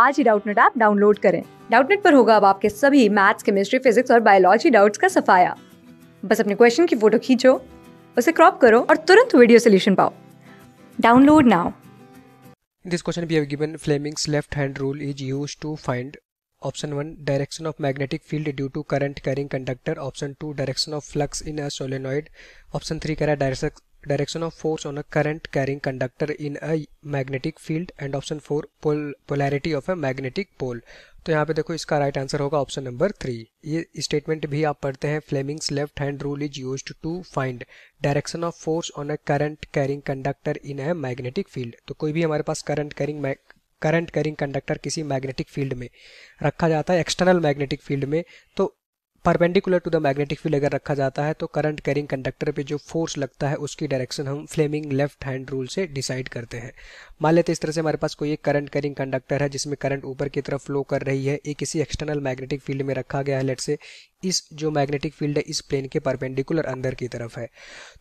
आज ही Doubtnut app download करें डाउटनेट पर होगा अब आपके सभी मैथ्स केमिस्ट्री फिजिक्स और बायोलॉजी डाउट्स का सफाया बस अपने क्वेश्चन की फोटो खींचो उसे क्रॉप करो और तुरंत वीडियो सोल्यूशन पाओ download now In this question we have given Fleming's left hand rule is used to find option 1 direction of magnetic field due to current carrying conductor option 2 direction of flux in a solenoid option 3 कह रहा है direction of force on a current carrying conductor in a magnetic field and option four polarity of a magnetic pole तो यहाँ पे देखो इसका right answer होगा option number three ये स्टेटमेंट भी आप पढ़ते हैं Fleming's left hand rule is use to find direction of force on a current carrying conductor in a magnetic field तो कोई भी हमारे पास current carrying current carrying conductor किसी मैग्नेटिक फील्ड में रखा जाता है एक्सटर्नल मैग्नेटिक फील्ड में तो perpendicular to the magnetic field अगर रखा जाता है तो करंट कैरिंग कंडक्टर पे जो फोर्स लगता है उसकी डायरेक्शन हम फ्लेमिंग लेफ्ट हैंड रूल से डिसाइड करते हैं मान लेते इस तरह से हमारे पास कोई एक करंट कैरिंग कंडक्टर है जिसमें करंट ऊपर की तरफ फ्लो कर रही है ये किसी एक्सटर्नल मैग्नेटिक फील्ड में रखा गया है लेट से इस जो मैग्नेटिक फील्ड है इस प्लेन के परपेंडिकुलर अंदर की तरफ है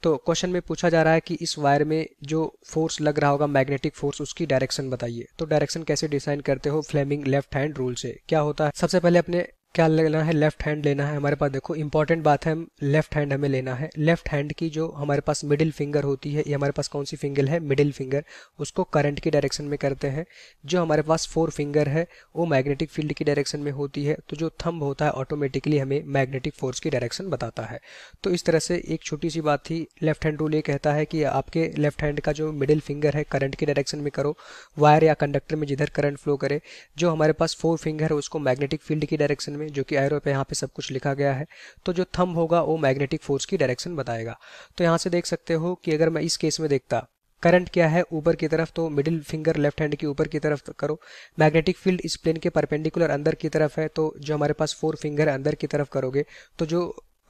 तो क्वेश्चन में पूछा जा रहा है कि इस वायर में जो फोर्स लग रहा होगा मैग्नेटिक फोर्स उसकी डायरेक्शन बताइए तो डायरेक्शन कैसे डिसाइन करते हो फ्लेमिंग लेफ्ट हैंड रूल से क्या होता है सबसे पहले अपने क्या लेना है लेफ्ट हैंड लेना है हमारे पास देखो इंपॉर्टेंट बात है लेफ्ट हैंड हमें लेना है लेफ्ट हैंड की जो हमारे पास मिडिल फिंगर होती है ये हमारे पास कौन सी फिंगर है मिडिल फिंगर उसको करंट की डायरेक्शन में करते हैं जो हमारे पास फोर फिंगर है वो मैग्नेटिक फील्ड की डायरेक्शन में होती है तो जो थम्ब होता है ऑटोमेटिकली हमें मैग्नेटिक फोर्स की डायरेक्शन बताता है तो इस तरह से एक छोटी सी बात थी लेफ्ट हैंड रूल ये कहता है कि आपके लेफ्ट हैंड का जो मिडिल फिंगर है करंट की डायरेक्शन में करो वायर या कंडक्टर में जिधर करंट फ्लो करे जो हमारे पास फोर फिंगर है उसको मैग्नेटिक फील्ड की डायरेक्शन में में जो कि एरो पे यहाँ पे सब कुछ लिखा गया है तो जो थंब होगा वो मैग्नेटिक फोर्स की डायरेक्शन बताएगा तो यहाँ से देख सकते हो कि अगर मैं इस केस में देखता करंट क्या है ऊपर की तरफ तो मिडिल फिंगर लेफ्ट हैंड की ऊपर की तरफ करो मैग्नेटिक फील्ड इस प्लेन के परपेंडिकुलर अंदर की तरफ है तो जो हमारे पास फोर फिंगर अंदर की तरफ करोगे तो जो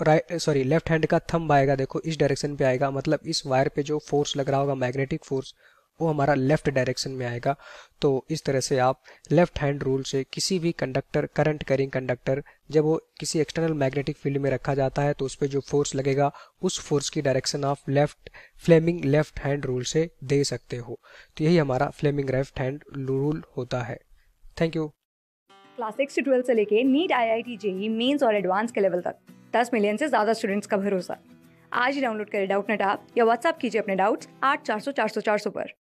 राइट सॉरी लेफ्ट हैंड का थंब आएगा देखो इस डायरेक्शन पे आएगा मतलब इस वायर पे जो फोर्स लग रहा होगा मैग्नेटिक फोर्स वो हमारा लेफ्ट डायरेक्शन में आएगा तो इस तरह से आप लेफ्ट हैंड रूल से किसी भी कंडक्टर करंट कैरिंग कंडक्टर जब वो किसी एक्सटर्नल मैग्नेटिक फील्ड में रखा जाता है तो उस पर जो फोर्स लगेगा उस फोर्स की डायरेक्शन आप left Fleming left hand rule से दे सकते हो तो यही हमारा फ्लेमिंग लेफ्ट हैंड रूल होता है थैंक यू क्लास सिक्स से ट्वेल्थ से लेके NEET I I T JEE mains और एडवांस के लेवल तक दस मिलियन से ज़्यादा स्टूडेंट्स का भरोसा आज ही डाउनलोड करें डाउट नेट आप या व्हाट्सअप कीजिए अपने डाउट्स आठ चार सौ चार सौ चार सौ पर